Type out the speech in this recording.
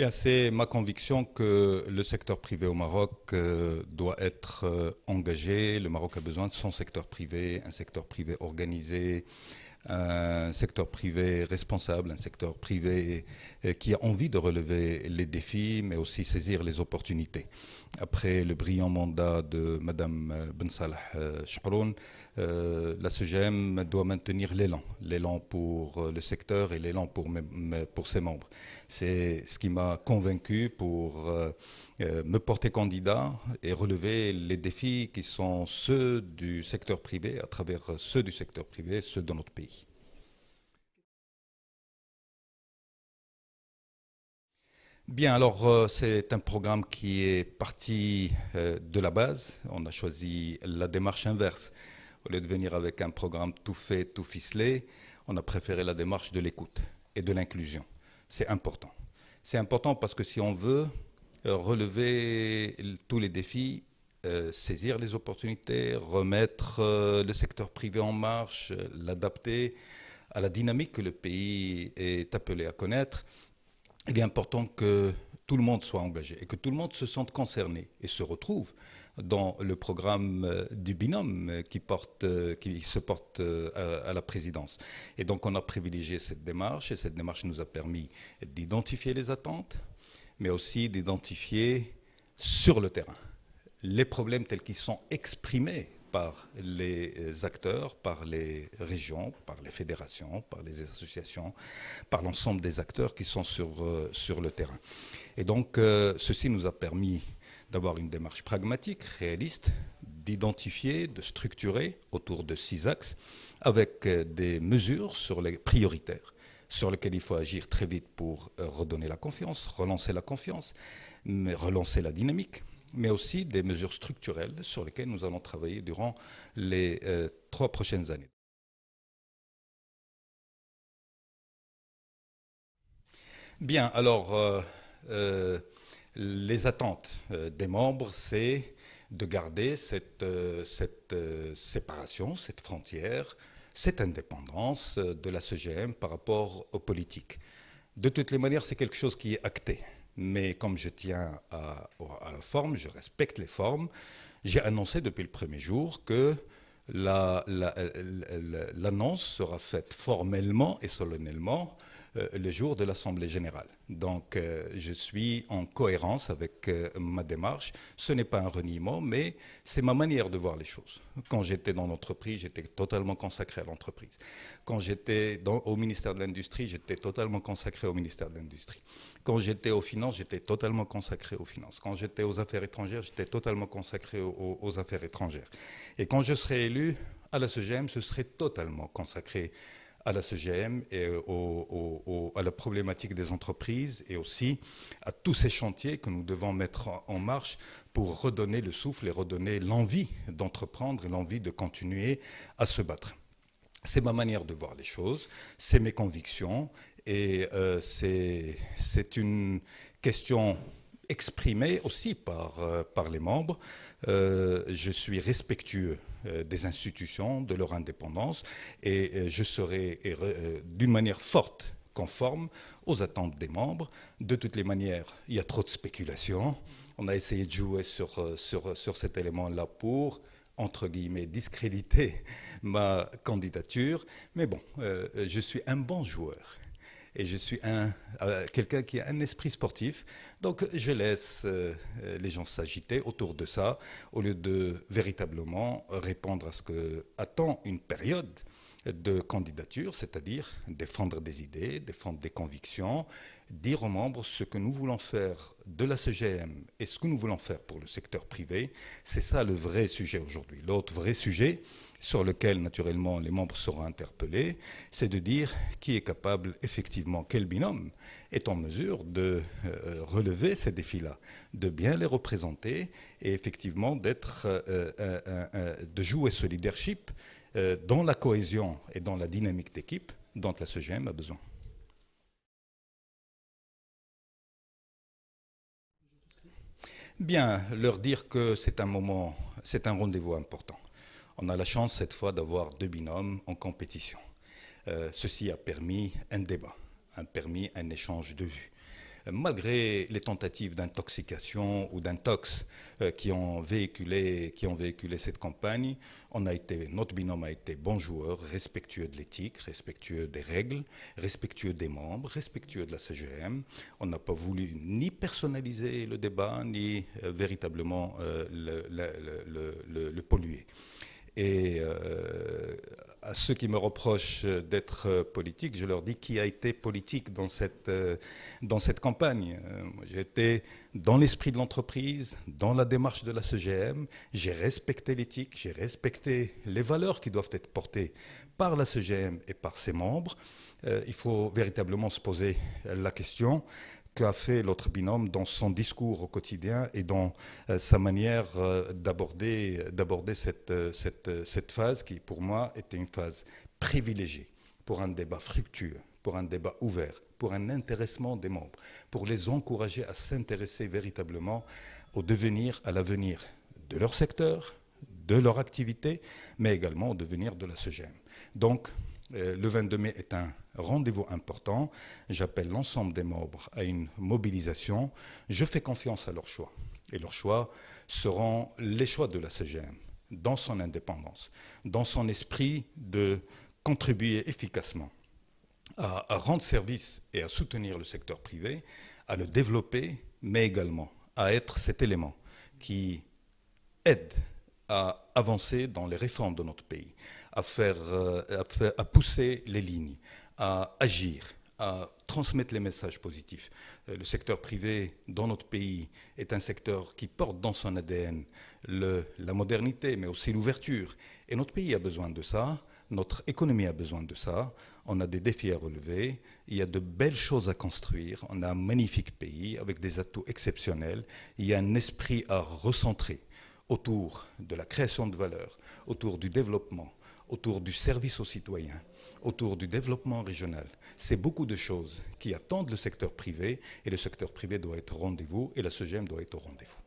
Eh c'est ma conviction que le secteur privé au Maroc euh, doit être euh, engagé. Le Maroc a besoin de son secteur privé, un secteur privé organisé, un secteur privé responsable, un secteur privé euh, qui a envie de relever les défis, mais aussi saisir les opportunités. Après le brillant mandat de Madame euh, Ben Salah euh, la CGM doit maintenir l'élan, l'élan pour le secteur et l'élan pour, pour ses membres. C'est ce qui m'a convaincu pour me porter candidat et relever les défis qui sont ceux du secteur privé à travers ceux du secteur privé, ceux de notre pays. Bien, alors euh, c'est un programme qui est parti euh, de la base. On a choisi la démarche inverse. Au lieu de venir avec un programme tout fait, tout ficelé, on a préféré la démarche de l'écoute et de l'inclusion. C'est important. C'est important parce que si on veut euh, relever tous les défis, saisir les opportunités, remettre le secteur privé en marche, l'adapter à la dynamique que le pays est appelé à connaître, il est important que tout le monde soit engagé et que tout le monde se sente concerné et se retrouve dans le programme euh, du binôme qui, porte, euh, se porte euh, à, la présidence. Et donc on a privilégié cette démarche et cette démarche nous a permis d'identifier les attentes, mais aussi d'identifier sur le terrain les problèmes tels qu'ils sont exprimés par les acteurs, par les régions, par les fédérations, par les associations, par l'ensemble des acteurs qui sont sur, euh, sur le terrain. Et donc, euh, ceci nous a permis d'avoir une démarche pragmatique, réaliste, d'identifier, de structurer autour de six axes, avec euh, des mesures sur les prioritaires sur lesquelles il faut agir très vite pour redonner la confiance, relancer la confiance, mais relancer la dynamique, mais aussi des mesures structurelles sur lesquelles nous allons travailler durant les euh, trois prochaines années. Bien, alors euh, euh, les attentes des membres, c'est de garder cette, cette séparation, cette frontière, cette indépendance de la CGM par rapport aux politiques. De toutes les manières, c'est quelque chose qui est acté mais comme je tiens à, la forme, je respecte les formes, j'ai annoncé depuis le premier jour que l'annonce sera faite formellement et solennellement euh, le jour de l'Assemblée générale. Donc euh, je suis en cohérence avec euh, ma démarche. Ce n'est pas un reniement, mais c'est ma manière de voir les choses. Quand j'étais dans l'entreprise, j'étais totalement consacré à l'entreprise. Quand j'étais au ministère de l'Industrie, j'étais totalement consacré au ministère de l'Industrie. Quand j'étais aux finances, j'étais totalement consacré aux finances. Quand j'étais aux affaires étrangères, j'étais totalement consacré aux, affaires étrangères. Et quand je serai élu à la CGM, ce serait totalement consacré à la CGM et euh, à la problématique des entreprises et aussi à tous ces chantiers que nous devons mettre en marche pour redonner le souffle et redonner l'envie d'entreprendre et l'envie de continuer à se battre. C'est ma manière de voir les choses, c'est mes convictions et euh, c'est une question exprimé aussi par, euh, par les membres. Euh, je suis respectueux euh, des institutions, de leur indépendance, et je serai d'une manière forte conforme aux attentes des membres. De toutes les manières, il y a trop de spéculation. On a essayé de jouer sur, sur, sur cet élément-là pour, entre guillemets, discréditer ma candidature. Mais bon, je suis un bon joueur et je suis euh, quelqu'un qui a un esprit sportif. Donc je laisse euh, euh, les gens s'agiter autour de ça au lieu de véritablement répondre à ce que attend une période de candidature, c'est-à-dire défendre des idées, défendre des convictions, dire aux membres ce que nous voulons faire de la CGM et ce que nous voulons faire pour le secteur privé. C'est ça le vrai sujet aujourd'hui. L'autre vrai sujet sur lequel naturellement les membres seront interpellés, c'est de dire qui est capable effectivement, quel binôme est en mesure de euh, relever ces défis-là, de bien les représenter et effectivement d'être, euh, euh, de jouer ce leadership dans la cohésion et dans la dynamique d'équipe dont la CGM a besoin. Bien, leur dire que c'est un moment, c'est un rendez-vous important. On a la chance cette fois d'avoir deux binômes en compétition. Euh, ceci a permis un débat, a permis un échange de vues malgré les tentatives d'intoxication ou d'intox euh, qui, ont véhiculé, cette campagne, on a été, notre binôme a été bon joueur, respectueux de l'éthique, respectueux des règles, respectueux des membres, respectueux de la CGM. On n'a pas voulu ni personnaliser le débat, ni euh, véritablement euh, le, polluer. Et à ceux qui me reprochent euh, d'être euh, politique, je leur dis qui a été politique dans cette, euh, dans cette campagne. J'ai été dans l'esprit de l'entreprise, dans la démarche de la CGM, j'ai respecté l'éthique, j'ai respecté les valeurs qui doivent être portées par la CGM et par ses membres. il faut véritablement se poser la question qu'a fait l'autre binôme dans son discours au quotidien et dans euh, sa manière euh, d'aborder, euh, cette, phase qui, pour moi, était une phase privilégiée pour un débat fructueux, pour un débat ouvert, pour un intéressement des membres, pour les encourager à s'intéresser véritablement au devenir, à l'avenir de leur secteur, de leur activité, mais également au devenir de la SEGEM. Donc, euh, le 22 mai est un rendez-vous important. J'appelle l'ensemble des membres à une mobilisation. Je fais confiance à leurs choix. Et leurs choix seront les choix de la CGM, dans son indépendance, dans son esprit de contribuer efficacement à, à rendre service et à soutenir le secteur privé, à le développer, mais également à être cet élément qui aide à avancer dans les réformes de notre pays, euh, à, faire, à, pousser les lignes, à agir, à transmettre les messages positifs. Euh, le secteur privé dans notre pays est un secteur qui porte dans son ADN la modernité, mais aussi l'ouverture. Et notre pays a besoin de ça, notre économie a besoin de ça, on a des défis à relever, il y a de belles choses à construire, on a un magnifique pays avec des atouts exceptionnels, il y a un esprit à recentrer autour de la création de valeur, autour du développement, autour du service aux citoyens, autour du développement régional. C'est beaucoup de choses qui attendent le secteur privé et le secteur privé doit être au rendez-vous et la SEGEM doit être au rendez-vous.